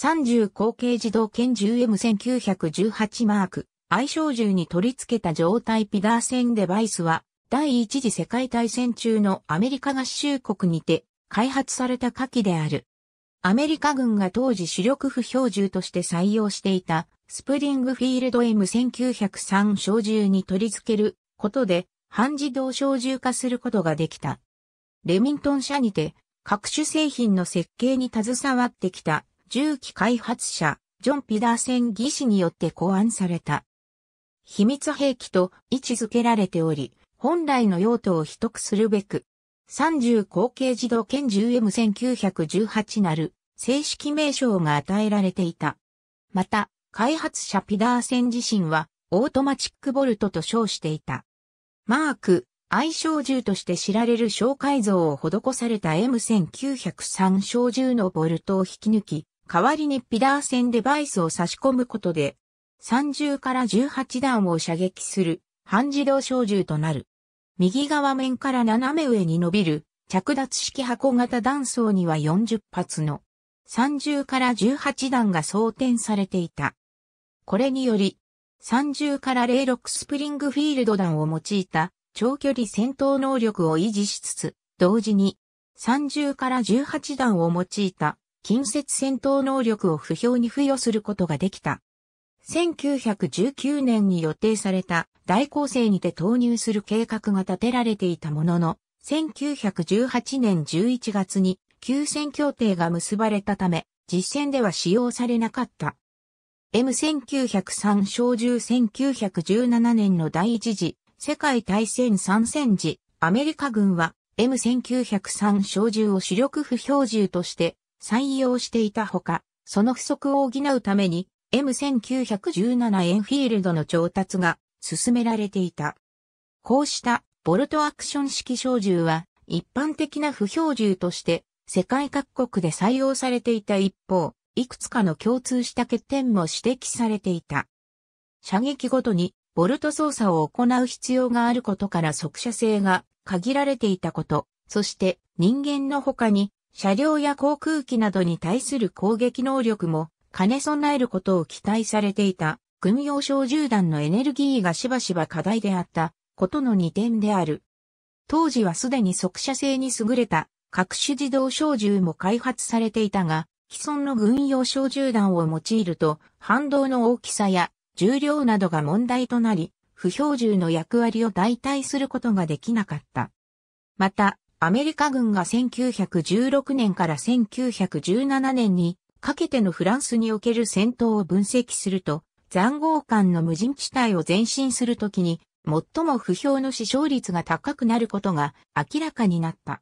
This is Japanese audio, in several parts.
30口径自動拳銃 m 1 9 1 8マーク、愛称銃に取り付けた状態ピダー戦デバイスは、第一次世界大戦中のアメリカ合衆国にて開発された火器である。アメリカ軍が当時主力不標銃として採用していたスプリングフィールド M1903 小銃に取り付けることで半自動小銃化することができた。レミントン社にて各種製品の設計に携わってきた銃器開発者、ジョン・ピダーセン技師によって考案された。秘密兵器と位置づけられており、本来の用途を取得するべく、30口径自動拳銃 m 1 9 1 8なる正式名称が与えられていた。また、開発者ピダーセン自身は、オートマチックボルトと称していた。マーク、愛称銃として知られる小改造を施された M1903 小銃のボルトを引き抜き、代わりにピダー線デバイスを差し込むことで、30から18段を射撃する半自動小銃となる。右側面から斜め上に伸びる着脱式箱型弾倉には40発の30から18弾が装填されていた。これにより、30から06スプリングフィールド弾を用いた長距離戦闘能力を維持しつつ、同時に30から18弾を用いた近接戦闘能力を不評に付与することができた。1919年に予定された大構成にて投入する計画が立てられていたものの、1918年11月に休戦協定が結ばれたため、実戦では使用されなかった。M1903 小銃1917年の第一次世界大戦参戦時、アメリカ軍は M1903 小銃を主力不標銃として採用していたほか、その不足を補うために M1917 エンフィールドの調達が進められていた。こうしたボルトアクション式小銃は一般的な不標銃として世界各国で採用されていた一方、いくつかの共通した欠点も指摘されていた。射撃ごとにボルト操作を行う必要があることから速射性が限られていたこと、そして人間の他に車両や航空機などに対する攻撃能力も兼ね備えることを期待されていた軍用小銃弾のエネルギーがしばしば課題であったことの2点である。当時はすでに速射性に優れた各種自動小銃も開発されていたが、既存の軍用小銃弾を用いると反動の大きさや重量などが問題となり、不標銃の役割を代替することができなかった。また、アメリカ軍が1916年から1917年にかけてのフランスにおける戦闘を分析すると、残壕艦の無人地帯を前進するときに、最も不評の死傷率が高くなることが明らかになった。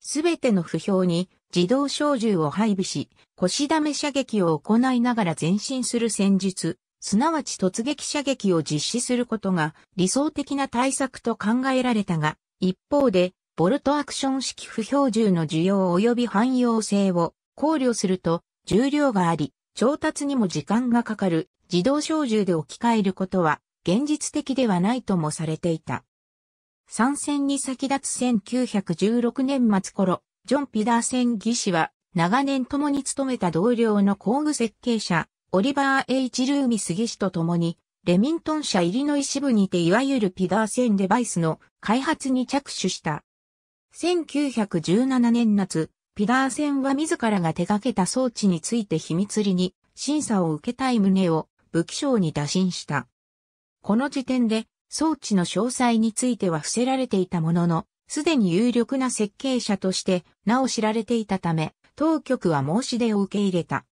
すべての不評に自動小銃を配備し、腰溜め射撃を行いながら前進する戦術、すなわち突撃射撃を実施することが理想的な対策と考えられたが、一方でボルトアクション式不標銃の需要及び汎用性を考慮すると、重量があり、調達にも時間がかかる自動小銃で置き換えることは現実的ではないともされていた。参戦に先立つ1916年末頃、ジョン・ピダーセン技師は長年共に務めた同僚の工具設計者、オリバー・ H・ ルーミス技師と共に、レミントン社入りの一部にていわゆるピダーセンデバイスの開発に着手した。1917年夏、ピダーセンは自らが手掛けた装置について秘密裏に審査を受けたい旨を武器省に打診した。この時点で装置の詳細については伏せられていたものの、すでに有力な設計者としてなお知られていたため、当局は申し出を受け入れた。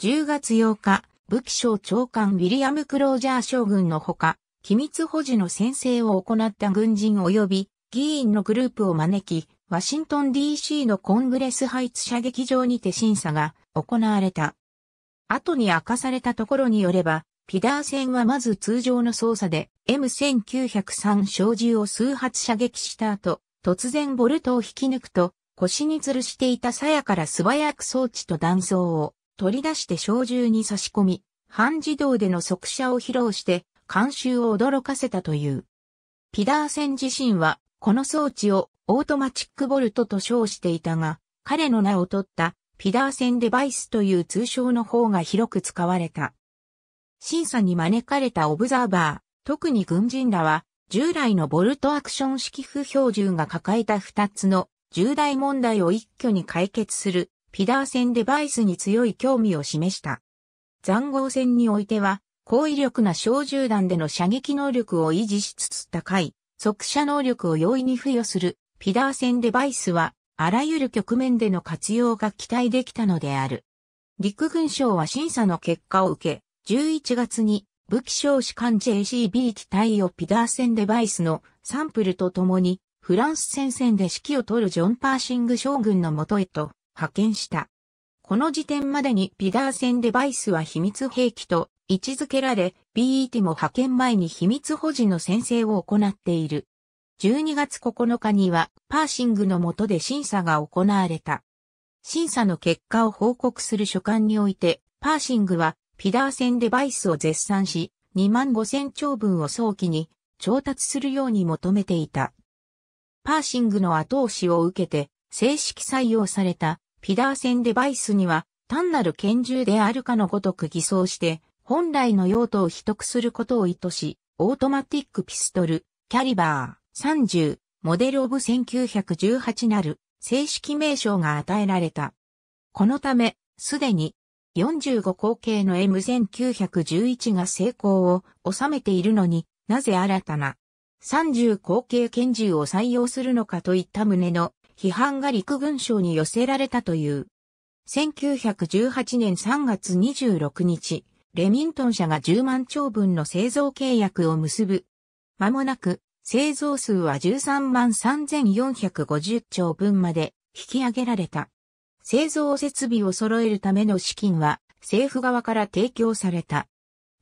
10月8日、武器省長官ウィリアム・クロージャー将軍のほか、機密保持の宣誓を行った軍人及び議員のグループを招き、ワシントン DC のコングレスハイツ射撃場にて審査が行われた。後に明かされたところによれば、ピダー戦はまず通常の操作で M1903 小銃を数発射撃した後、突然ボルトを引き抜くと、腰に吊るしていた鞘から素早く装置と弾倉を取り出して小銃に差し込み、半自動での速射を披露して、監修を驚かせたという。ピダーセ自身はこの装置をオートマチックボルトと称していたが、彼の名を取ったピダーセンデバイスという通称の方が広く使われた。審査に招かれたオブザーバー、特に軍人らは、従来のボルトアクション式不標準が抱えた2つの重大問題を一挙に解決するピダーセンデバイスに強い興味を示した。残壕戦においては、高威力な小銃弾での射撃能力を維持しつつ高い即射能力を容易に付与するピダー戦デバイスは、あらゆる局面での活用が期待できたのである。陸軍省は審査の結果を受け、11月に武器少子艦 JCB 機体をピダー戦デバイスのサンプルとともに、フランス戦線で指揮を取るジョン・パーシング将軍のもとへと派遣した。この時点までにピダー戦デバイスは秘密兵器と位置づけられ、BET も派遣前に秘密保持の宣誓を行っている。12月9日にはパーシングの下で審査が行われた。審査の結果を報告する書簡において、パーシングはピダーセンデバイスを絶賛し、2万5千兆分を早期に調達するように求めていた。パーシングの後押しを受けて正式採用されたピダーセンデバイスには単なる拳銃であるかのごとく偽装して本来の用途を取得することを意図し、オートマティックピストル、キャリバー30、モデルオブ1918なる正式名称が与えられた。このため、すでに45口径の M1911 が成功を収めているのになぜ新たな30口径拳銃を採用するのかといった旨の批判が陸軍省に寄せられたという。1918年3月26日、レミントン社が10万兆分の製造契約を結ぶ。まもなく、製造数は13万3450兆分まで引き上げられた。製造設備を揃えるための資金は政府側から提供された。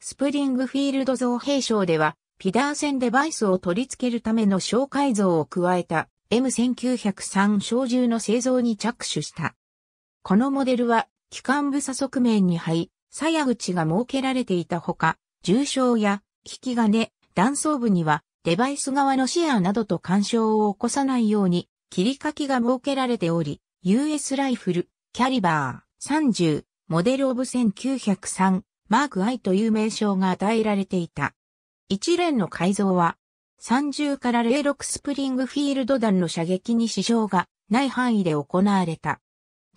スプリングフィールド造兵省では、ピダーセンデバイスを取り付けるための小改造を加えた M1903 小銃の製造に着手した。このモデルは、機関部査側面に入り、鞘口が設けられていたほか、重傷や引き金、断層部にはデバイス側のシェアなどと干渉を起こさないように切り欠きが設けられており、US ライフル、キャリバー30、モデルオブ1903、マーク I という名称が与えられていた。一連の改造は、30から06スプリングフィールド弾の射撃に支障がない範囲で行われた。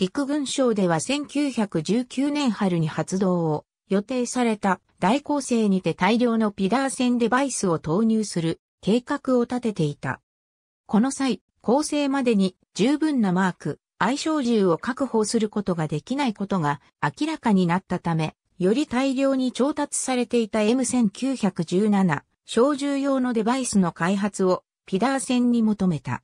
陸軍省では1919年春に発動を予定された大構成にて大量のピダー戦デバイスを投入する計画を立てていた。この際、構成までに十分なマーク、相性銃を確保することができないことが明らかになったため、より大量に調達されていた M1917 小銃用のデバイスの開発をピダー戦に求めた。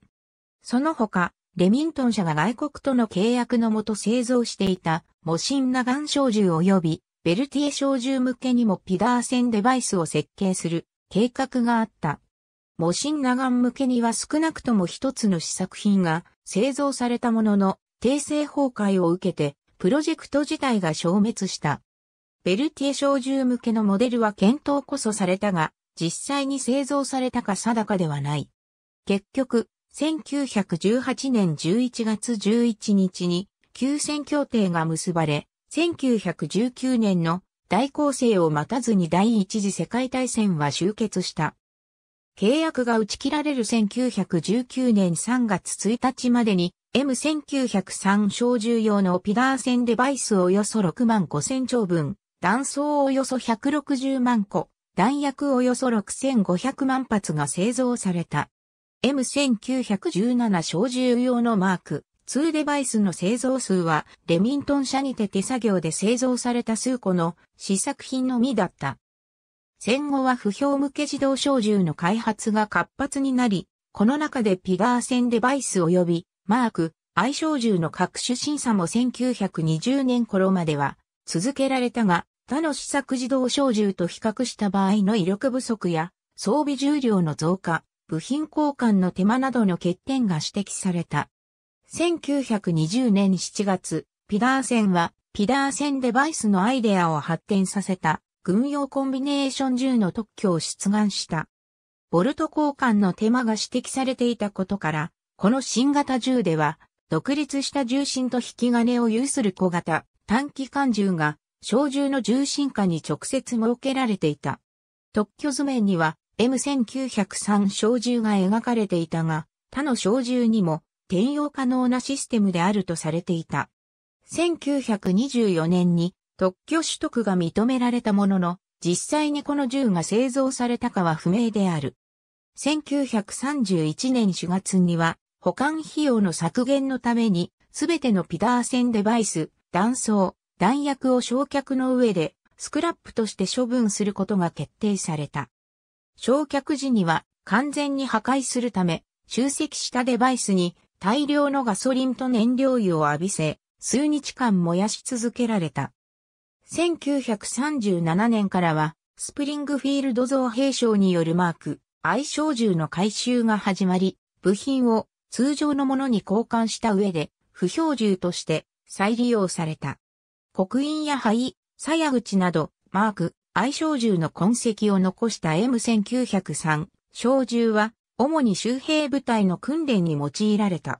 その他、レミントン社が外国との契約のもと製造していた、模ンナガン小銃及び、ベルティエ小銃向けにもピダーセンデバイスを設計する計画があった。模ンナガン向けには少なくとも一つの試作品が製造されたものの、訂正崩壊を受けて、プロジェクト自体が消滅した。ベルティエ小銃向けのモデルは検討こそされたが、実際に製造されたか定かではない。結局、1918年11月11日に休戦協定が結ばれ、1919年の大攻勢を待たずに第一次世界大戦は終結した。契約が打ち切られる1919年3月1日までに M1903 小銃用のピダー戦デバイスおよそ6万5000丁分、弾倉およそ160万個、弾薬およそ6500万発が製造された。M1917 小銃用のマーク2デバイスの製造数は、レミントン社にて手作業で製造された数個の試作品のみだった。戦後は不評向け自動小銃の開発が活発になり、この中でピガー戦デバイス及び、マーク、愛小銃の各種審査も1920年頃までは続けられたが、他の試作自動小銃と比較した場合の威力不足や装備重量の増加、部品交換の手間などの欠点が指摘された。1920年7月、ピダー船は、ピダー船。デバイスのアイデアを発展させた、軍用コンビネーション銃の特許を出願した。ボルト交換の手間が指摘されていたことから、この新型銃では、独立した重心と引き金を有する小型、短期間銃が、小銃の重心下に直接設けられていた。特許図面には、M1903 小銃が描かれていたが、他の小銃にも転用可能なシステムであるとされていた。1924年に特許取得が認められたものの、実際にこの銃が製造されたかは不明である。1931年4月には、保管費用の削減のために、すべてのピダーセデバイス、弾倉、弾薬を焼却の上で、スクラップとして処分することが決定された。焼却時には完全に破壊するため、集積したデバイスに大量のガソリンと燃料油を浴びせ、数日間燃やし続けられた。1937年からは、スプリングフィールド造兵廠によるマーク、愛称銃の回収が始まり、部品を通常のものに交換した上で、不標銃として再利用された。刻印や灰、鞘口など、マーク、愛称銃の痕跡を残した M1903 小銃は主に周兵部隊の訓練に用いられた。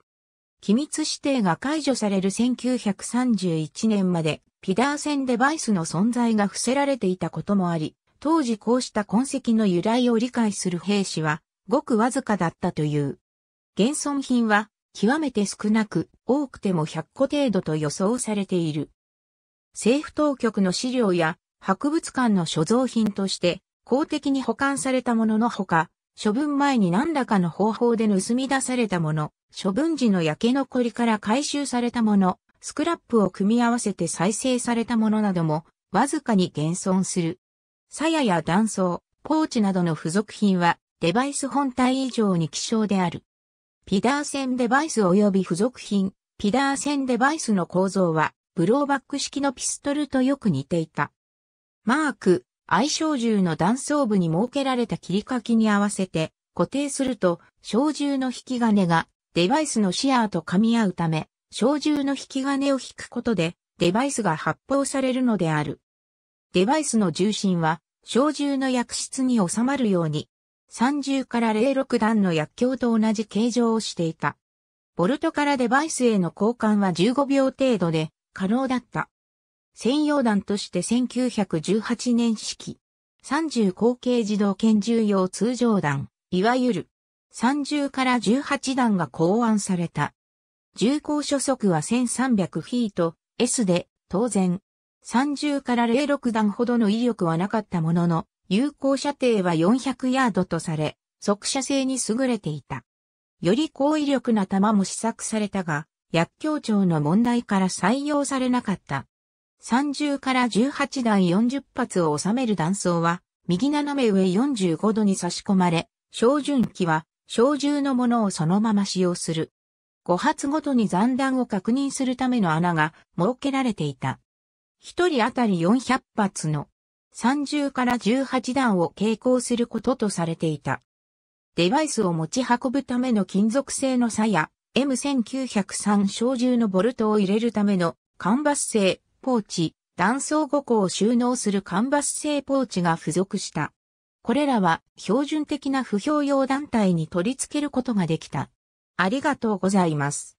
機密指定が解除される1931年までピダー戦デバイスの存在が伏せられていたこともあり、当時こうした痕跡の由来を理解する兵士はごくわずかだったという。現存品は極めて少なく多くても100個程度と予想されている。政府当局の資料や博物館の所蔵品として公的に保管されたもののほか、処分前に何らかの方法で盗み出されたもの、処分時の焼け残りから回収されたもの、スクラップを組み合わせて再生されたものなども、わずかに現存する。鞘や断層、ポーチなどの付属品は、デバイス本体以上に希少である。ピダー線デバイス及び付属品、ピダー線デバイスの構造は、ブローバック式のピストルとよく似ていた。マーク、愛称銃の弾倉部に設けられた切り欠きに合わせて固定すると、小銃の引き金がデバイスのシアーと噛み合うため、小銃の引き金を引くことでデバイスが発砲されるのである。デバイスの重心は小銃の薬室に収まるように、30から06段の薬莢と同じ形状をしていた。ボルトからデバイスへの交換は15秒程度で可能だった。専用弾として1918年式、30後継自動拳銃用通常弾、いわゆる30から18弾が考案された。重工初速は1300フィート、S で、当然、30から06弾ほどの威力はなかったものの、有効射程は400ヤードとされ、速射性に優れていた。より高威力な弾も試作されたが、薬莢長の問題から採用されなかった。30から18弾40発を収める弾倉は、右斜め上45度に差し込まれ、照準器は、小銃のものをそのまま使用する。5発ごとに残弾を確認するための穴が設けられていた。1人当たり400発の30から18弾を携行することとされていた。デバイスを持ち運ぶための金属製の鞘、M1903 小銃のボルトを入れるためのバス製ポーチ、断層5個を収納するカンバス製ポーチが付属した。これらは標準的な不評用団体に取り付けることができた。ありがとうございます。